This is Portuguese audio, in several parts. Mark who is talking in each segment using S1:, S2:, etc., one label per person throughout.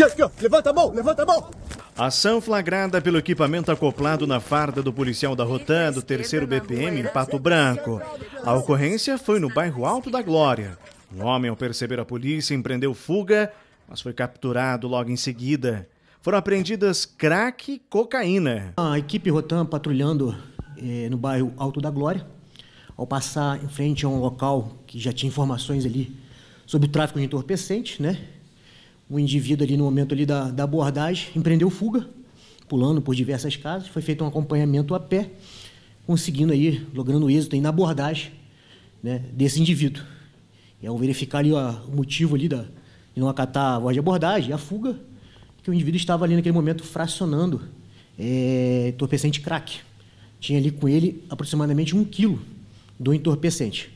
S1: Aqui, ó, levanta a mão, levanta a mão.
S2: Ação flagrada pelo equipamento acoplado na farda do policial da Rotan do Terceiro BPM em Pato Branco. A ocorrência foi no bairro Alto da Glória. Um homem, ao perceber a polícia, empreendeu fuga, mas foi capturado logo em seguida. Foram apreendidas crack e cocaína. A equipe Rotan patrulhando eh, no bairro Alto da Glória, ao
S1: passar em frente a um local que já tinha informações ali sobre o tráfico de entorpecente, né? o indivíduo ali no momento ali da, da abordagem empreendeu fuga, pulando por diversas casas, foi feito um acompanhamento a pé, conseguindo aí, logrando êxito aí na abordagem né, desse indivíduo. E ao verificar ali ó, o motivo ali da, de não acatar a voz de abordagem, a fuga, que o indivíduo estava ali naquele momento fracionando é, entorpecente crack. Tinha ali com ele aproximadamente um quilo do entorpecente.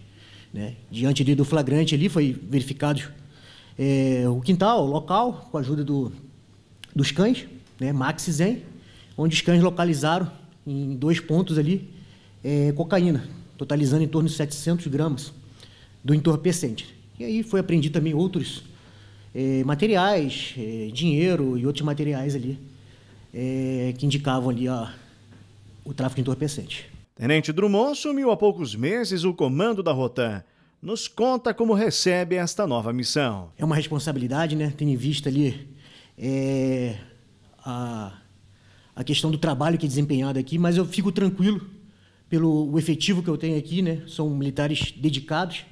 S1: Né? Diante ali do flagrante ali foi verificado é, o quintal, o local, com a ajuda do, dos cães, né, Max e Zen, onde os cães localizaram em dois pontos ali é, cocaína, totalizando em torno de 700 gramas do entorpecente. E aí foi apreendido também outros é, materiais, é, dinheiro e outros materiais ali é, que indicavam
S2: ali a, o tráfico de entorpecente. Tenente Drummond assumiu há poucos meses o comando da Rotan nos conta como recebe esta nova missão. É uma responsabilidade,
S1: né? Tendo em vista ali é, a, a questão do trabalho que é desempenhado aqui, mas eu fico tranquilo pelo o efetivo que eu tenho aqui, né? São militares dedicados,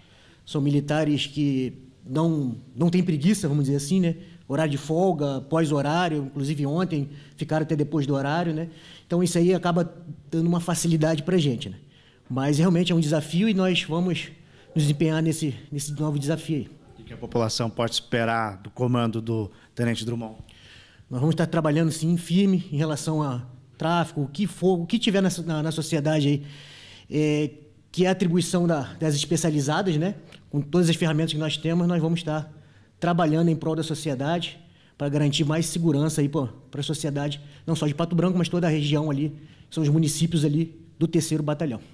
S1: são militares que não não têm preguiça, vamos dizer assim, né? Horário de folga, pós-horário, inclusive ontem ficaram até depois do horário, né? Então isso aí acaba dando uma facilidade para gente, né? Mas realmente é um desafio e nós vamos nos empenhar nesse, nesse novo desafio.
S2: O que a população pode esperar do comando do Tenente Drummond?
S1: Nós vamos estar trabalhando sim, firme em relação a tráfico, o que for, o que tiver na, na, na sociedade aí, é, que é a atribuição da, das especializadas, né? Com todas as ferramentas que nós temos, nós vamos estar trabalhando em prol da sociedade para garantir mais segurança aí para a sociedade, não só de Pato Branco, mas toda a região ali, são os municípios ali do terceiro batalhão.